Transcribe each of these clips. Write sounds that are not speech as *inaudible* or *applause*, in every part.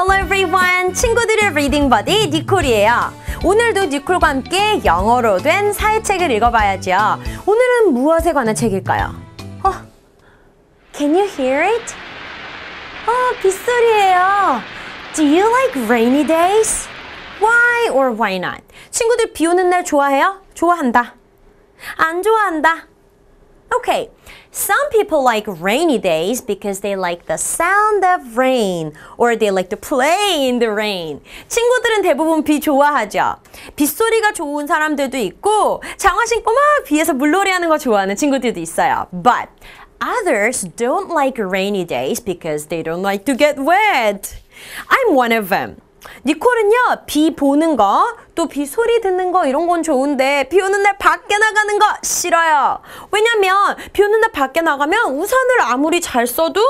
Hello everyone! 친구들의 리딩 버디 니콜이에요. 오늘도 니콜과 함께 영어로 된 사회책을 읽어봐야죠. 오늘은 무엇에 관한 책일까요? 어, can you hear it? 어, 빗소리예요. Do you like rainy days? Why or why not? 친구들 비 오는 날 좋아해요? 좋아한다. 안 좋아한다. Okay. Some people like rainy days because they like the sound of rain or they like to play in the rain. 친구들은 대부분 비 좋아하죠. 빗소리가 좋은 사람들도 있고 장화 신고 막 비에서 물놀이하는 거 좋아하는 친구들도 있어요. But others don't like rainy days because they don't like to get wet. I'm one of them. 니콜은요 비 보는 거 또 비 소리 듣는 거 이런 건 좋은데 비 오는 날 밖에 나가는 거 싫어요 왜냐면 비 오는 날 밖에 나가면 우산을 아무리 잘 써도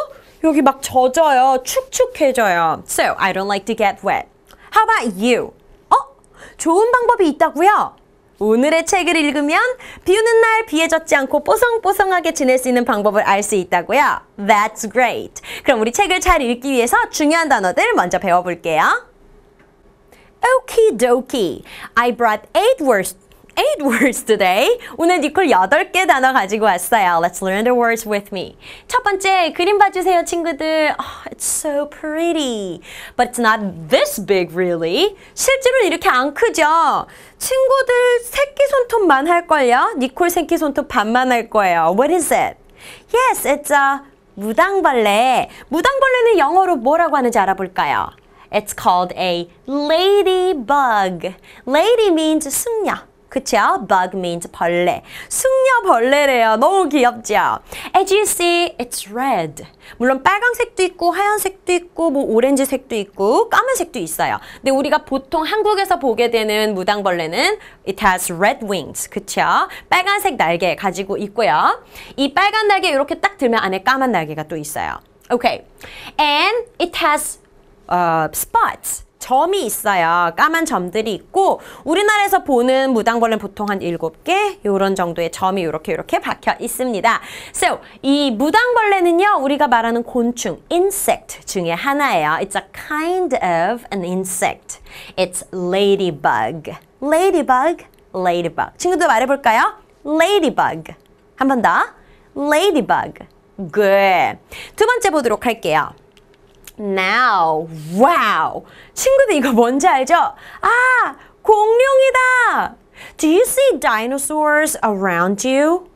여기 막 젖어요 축축해져요 So I don't like to get wet How about you? 어? 좋은 방법이 있다고요? 오늘의 책을 읽으면 비 오는 날 비에 젖지 않고 뽀송뽀송하게 지낼 수 있는 방법을 알 수 있다고요? That's great! 그럼 우리 책을 잘 읽기 위해서 중요한 단어들 먼저 배워볼게요. Okie dokie. I brought eight words eight words today. 오늘 니콜 8개 단어 가지고 왔어요. Let's learn the words with me. 첫 번째, 그림 봐주세요, 친구들. Oh, it's so pretty. But it's not this big, really. 실제로는 이렇게 안 크죠? 친구들 새끼손톱만 할걸요? 니콜 새끼손톱 반만 할 거예요. What is it? Yes, it's a 무당벌레. 무당벌레는 영어로 뭐라고 하는지 알아볼까요? It's called a ladybug. Lady means 숙녀. 그쵸? Bug means 벌레. 숙녀벌레래요. 너무 귀엽죠? As you see, it's red. 물론 빨강색도 있고 하얀색도 있고 뭐 오렌지색도 있고 까만색도 있어요. 근데 우리가 보통 한국에서 보게 되는 무당벌레는 it has red wings. 그쵸? 빨간색 날개 가지고 있고요. 이 빨간 날개 이렇게 딱 들면 안에 까만 날개가 또 있어요. Okay. And it has 어, spots 점이 있어요. 까만 점들이 있고 우리나라에서 보는 무당벌레는 보통 한 7개 이런 정도의 점이 이렇게 이렇게 박혀 있습니다. So, 이 무당벌레는요. 우리가 말하는 곤충, insect 중에 하나예요. It's a kind of an insect. It's ladybug. ladybug, ladybug. 친구들 말해볼까요? ladybug. 한 번 더. ladybug. good. 두 번째 보도록 할게요. now. Wow. 친구들 이거 뭔지 알죠? 아, 공룡이다. Do you see dinosaurs around you?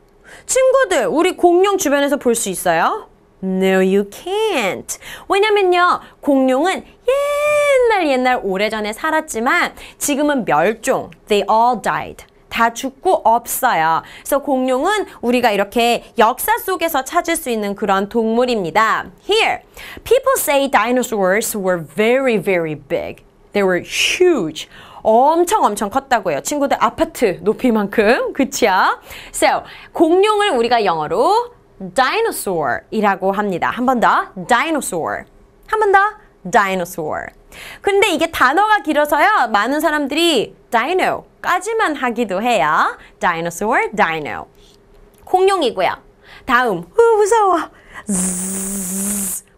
친구들, 우리 공룡 주변에서 볼 수 있어요? No, you can't. 왜냐면요, 공룡은 옛날 옛날 오래전에 살았지만 지금은 멸종. They all died. 다 죽고 없어요. 그래서 공룡은 우리가 이렇게 역사 속에서 찾을 수 있는 그런 동물입니다. Here, people say dinosaurs were very, very big. They were huge. 엄청 엄청 컸다고 요 친구들 아파트 높이만큼. 그치요? So, 공룡을 우리가 영어로 dinosaur이라고 합니다. 한 번 더, dinosaur. 한 번 더, dinosaur. 근데 이게 단어가 길어서요. 많은 사람들이 dino, 까지만 하기도 해요. dinosaur, dino. 공룡이고요. 다음, 으, 어, 무서워.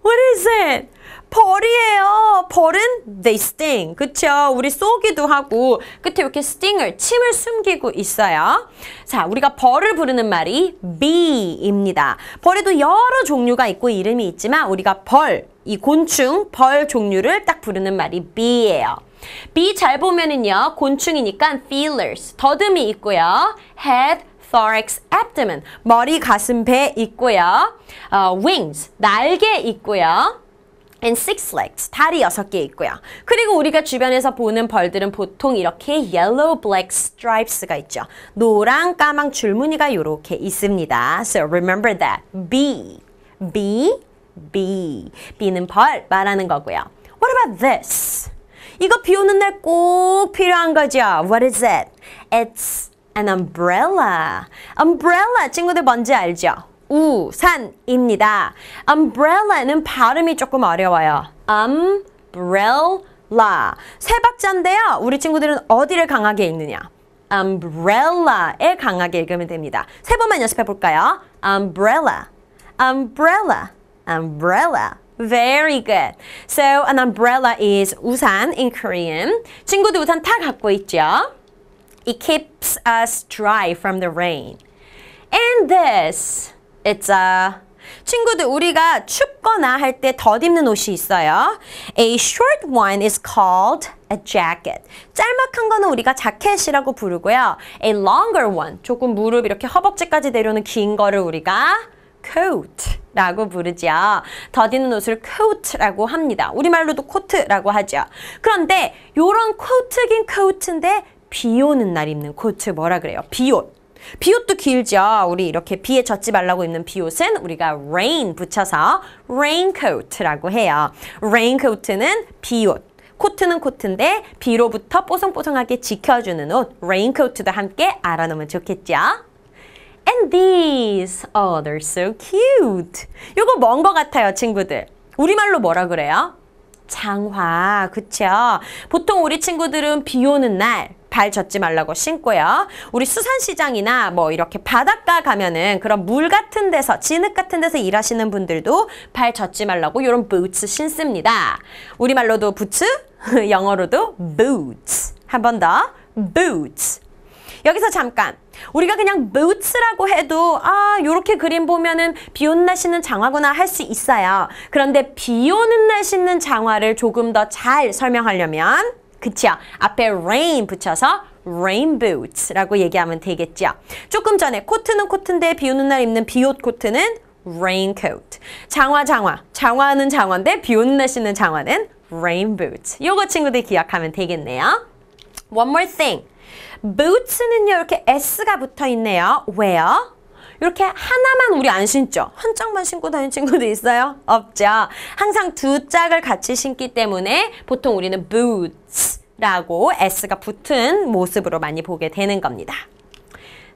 What is it? 벌이에요. 벌은 they sting. 그쵸? 우리 쏘기도 하고 끝에 이렇게 sting을 침을 숨기고 있어요. 자, 우리가 벌을 부르는 말이 bee입니다. 벌에도 여러 종류가 있고 이름이 있지만 우리가 벌, 이 곤충, 벌 종류를 딱 부르는 말이 bee예요. B 잘 보면은요. 곤충이니까 feelers, 더듬이 있고요. head, thorax, abdomen, 머리, 가슴, 배 있고요. Uh, wings, 날개 있고요. and six legs, 다리 여섯 개 있고요. 그리고 우리가 주변에서 보는 벌들은 보통 이렇게 yellow, black stripes가 있죠. 노랑, 까망 줄무늬가 이렇게 있습니다. So remember that. B, B, B. B는 벌 말하는 거고요. What about this? 이거 비 오는 날 꼭 필요한 거죠. What is it? It's an umbrella. umbrella 친구들 뭔지 알죠? 우산입니다. umbrella는 발음이 조금 어려워요. umbrella. 세 박자인데요. 우리 친구들은 어디를 강하게 읽느냐? umbrella에 강하게 읽으면 됩니다. 세 번만 연습해 볼까요? umbrella, umbrella, umbrella. Very good. So an umbrella is 우산 in Korean. 친구들 우산 다 갖고 있죠? It keeps us dry from the rain. And this, it's a 친구들 우리가 춥거나 할 때 덧입는 옷이 있어요. A short one is called a jacket. 짤막한 거는 우리가 자켓이라고 부르고요. A longer one, 조금 무릎 이렇게 허벅지까지 내려오는 긴 거를 우리가 coat라고 부르죠. 더디는 옷을 coat라고 합니다. 우리말로도 코트라고 하죠. 그런데 이런 코트긴 코트인데 비 오는 날 입는 코트 뭐라 그래요? 비옷. 비옷도 길죠. 우리 이렇게 비에 젖지 말라고 입는 비옷은 우리가 rain 붙여서 raincoat라고 해요. raincoat는 비옷. 코트는 코트인데 비로부터 뽀송뽀송하게 지켜주는 옷, 레인코트도 함께 알아놓으면 좋겠죠? And these. Oh, they're so cute. 요거 뭔거 같아요, 친구들. 우리말로 뭐라 그래요? 장화, 그쵸? 보통 우리 친구들은 비 오는 날, 발 젖지 말라고 신고요. 우리 수산시장이나 뭐 이렇게 바닷가 가면은 그런 물 같은 데서, 진흙 같은 데서 일하시는 분들도 발 젖지 말라고 이런 부츠 신습니다. 우리말로도 부츠, *laughs* 영어로도 boots. 한 번 더, boots. 여기서 잠깐 우리가 그냥 무츠라고 해도 아 요렇게 그림 보면은 비 오는 날 신는 장화구나 할 수 있어요. 그런데 비 오는 날 신는 장화를 조금 더 잘 설명하려면 그쵸? 앞에 rain 붙여서 rain boots라고 얘기하면 되겠죠. 조금 전에 코트는 코트인데 비 오는 날 입는 비옷 코트는 raincoat. 장화 장화. 장화는 장화인데 비 오는 날 신는 장화는 rain boots. 요거 친구들 기억하면 되겠네요. One more thing. boots는요 이렇게 s가 붙어 있네요. 왜요? 이렇게 하나만 우리 안 신죠? 한 짝만 신고 다니는 친구도 있어요? 없죠. 항상 두 짝을 같이 신기 때문에 보통 우리는 boots 라고 s가 붙은 모습으로 많이 보게 되는 겁니다.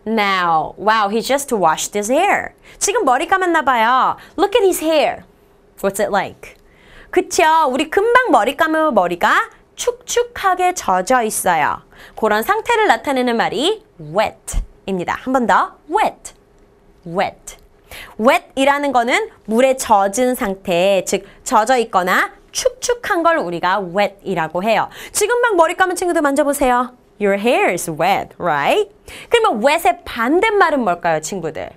Now, wow, he just washed his hair. 지금 머리 감았나 봐요. Look at his hair. What's it like? 그쵸? 우리 금방 머리 감으면 머리가 축축하게 젖어 있어요. 그런 상태를 나타내는 말이 wet입니다. 한 번더 wet, wet. wet이라는 거는 물에 젖은 상태, 즉 젖어 있거나 축축한 걸 우리가 wet이라고 해요. 지금 막 머리 감은 친구들 만져보세요. Your hair is wet, right? 그러면 wet의 반대말은 뭘까요, 친구들?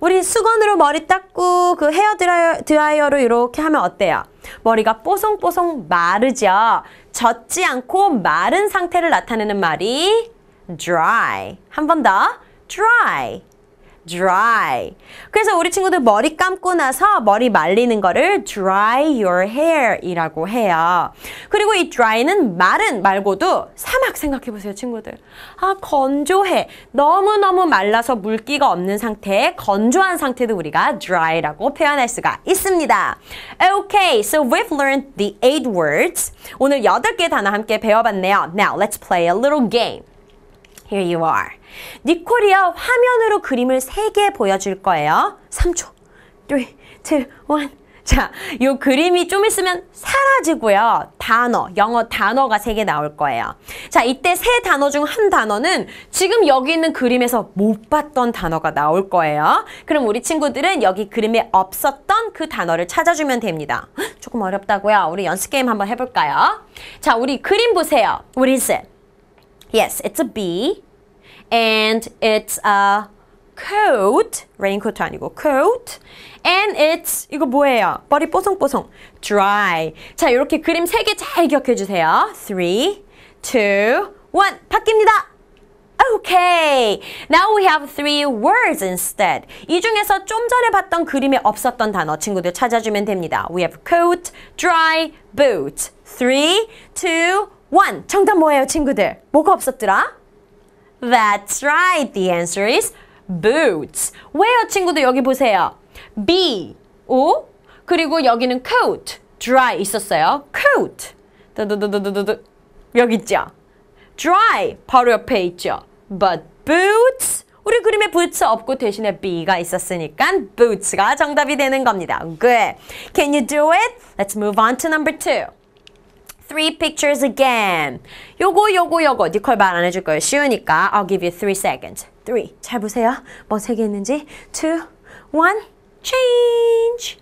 우리 수건으로 머리 닦고 그 헤어 드라이어, 로 이렇게 하면 어때요? 머리가 뽀송뽀송 마르죠. 젖지 않고 마른 상태를 나타내는 말이 dry. 한 번 더. dry. dry. 그래서 우리 친구들 머리 감고 나서 머리 말리는 거를 dry your hair 이라고 해요. 그리고 이 dry는 마른 말고도 사막 생각해 보세요, 친구들. 아, 건조해. 너무너무 말라서 물기가 없는 상태, 건조한 상태도 우리가 dry라고 표현할 수가 있습니다. Okay, so we've learned the eight words. 오늘 여덟 개 단어 함께 배워봤네요. Now let's play a little game. Here you are. 니콜이요 화면으로 그림을 3개 보여줄 거예요. 3초, 3, 2, 1. 자, 요 그림이 좀 있으면 사라지고요. 단어, 영어 단어가 세 개 나올 거예요. 자, 이때 세 단어 중 한 단어는 지금 여기 있는 그림에서 못 봤던 단어가 나올 거예요. 그럼 우리 친구들은 여기 그림에 없었던 그 단어를 찾아주면 됩니다. 조금 어렵다고요. 우리 연습 게임 한번 해볼까요? 자, 우리 그림 보세요. What is it? Yes, it's a bee. and it's a coat, 레인코트 아니고 coat, and it's 이거 뭐예요? 머리 뽀송뽀송, dry. 자, 이렇게 그림 세 개 잘 기억해 주세요. 3, 2, 1, 바뀝니다. Okay, now we have three words instead. 이 중에서 좀 전에 봤던 그림에 없었던 단어 친구들 찾아주면 됩니다. We have coat, dry, boot. 3, 2, 1. 정답 뭐예요, 친구들? 뭐가 없었더라? That's right. The answer is boots. 왜요, 친구들? 여기 보세요. B, O, 그리고 여기는 coat, dry 있었어요. coat. 두두두두두두. 여기 있죠? dry 바로 옆에 있죠. but boots 우리 그림에 boots 없고 대신에 b 가 있었으니까 boots가 정답이 되는 겁니다. Good. Can you do it? Let's move on to number two. three pictures again. 요거 요거 요거 니콜 말 안 해줄 거예요. 쉬우니까 I'll give you three seconds. three. 잘 보세요. 뭐 세 개 있는지. two, one, change.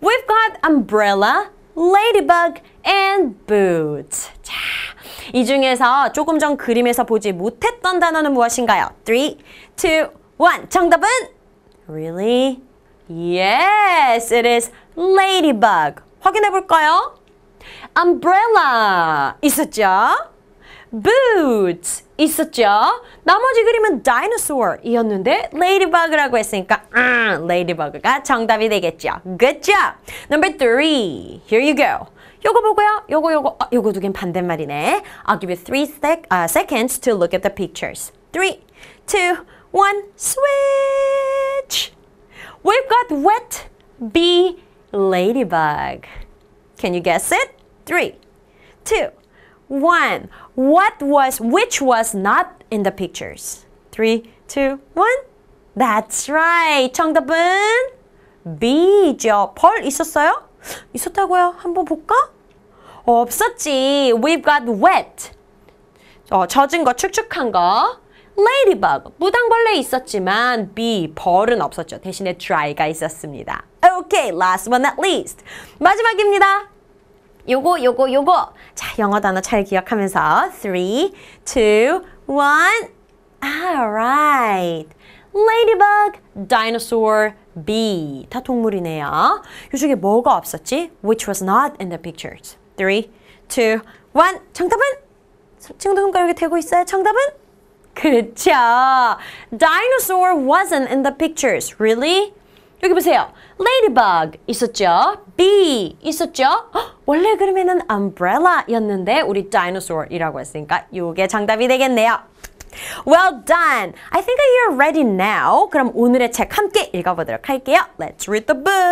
We've got umbrella, ladybug, and boots. 자, 이 중에서 조금 전 그림에서 보지 못했던 단어는 무엇인가요? three, two, one. 정답은? Really? Yes, it is ladybug. 확인해 볼까요? umbrella 있었죠? boots 있었죠? 나머지 그림은 dinosaur 이었는데 ladybug라고 했으니까 uh, ladybug가 정답이 되겠죠. Good job! Number three, here you go. 요거 보고요. 요거 요거 어, 요거 두 개는 반대말이네. I'll give you three sec, uh, seconds to look at the pictures. Three, two, one, switch! We've got wet bee ladybug. Can you guess it? three, two, one. What was, which was not in the pictures? Three, two, one. That's right. 정답은 B죠. 벌 있었어요? 있었다고요? 한번 볼까? 없었지. We've got wet. 어, 젖은 거, 축축한 거. Ladybug, 무당벌레 있었지만 B, 벌은 없었죠. 대신에 dry가 있었습니다. Okay, last but not least. 마지막입니다. 요거 요거 요거 자 영어 단어 잘 기억하면서 3, 2, 1 Alright Ladybug, dinosaur, bee 다 동물이네요 요중에 뭐가 없었지? Which was not in the pictures 3, 2, 1 정답은? 친구들과 되고 있어요 정답은? 그렇죠 Dinosaur wasn't in the pictures Really? 여기 보세요. ladybug 있었죠? bee 있었죠? 원래 그러면은 umbrella였는데 우리 dinosaur이라고 했으니까 이게 정답이 되겠네요. Well done. I think you're ready now. 그럼 오늘의 책 함께 읽어보도록 할게요. Let's read the book.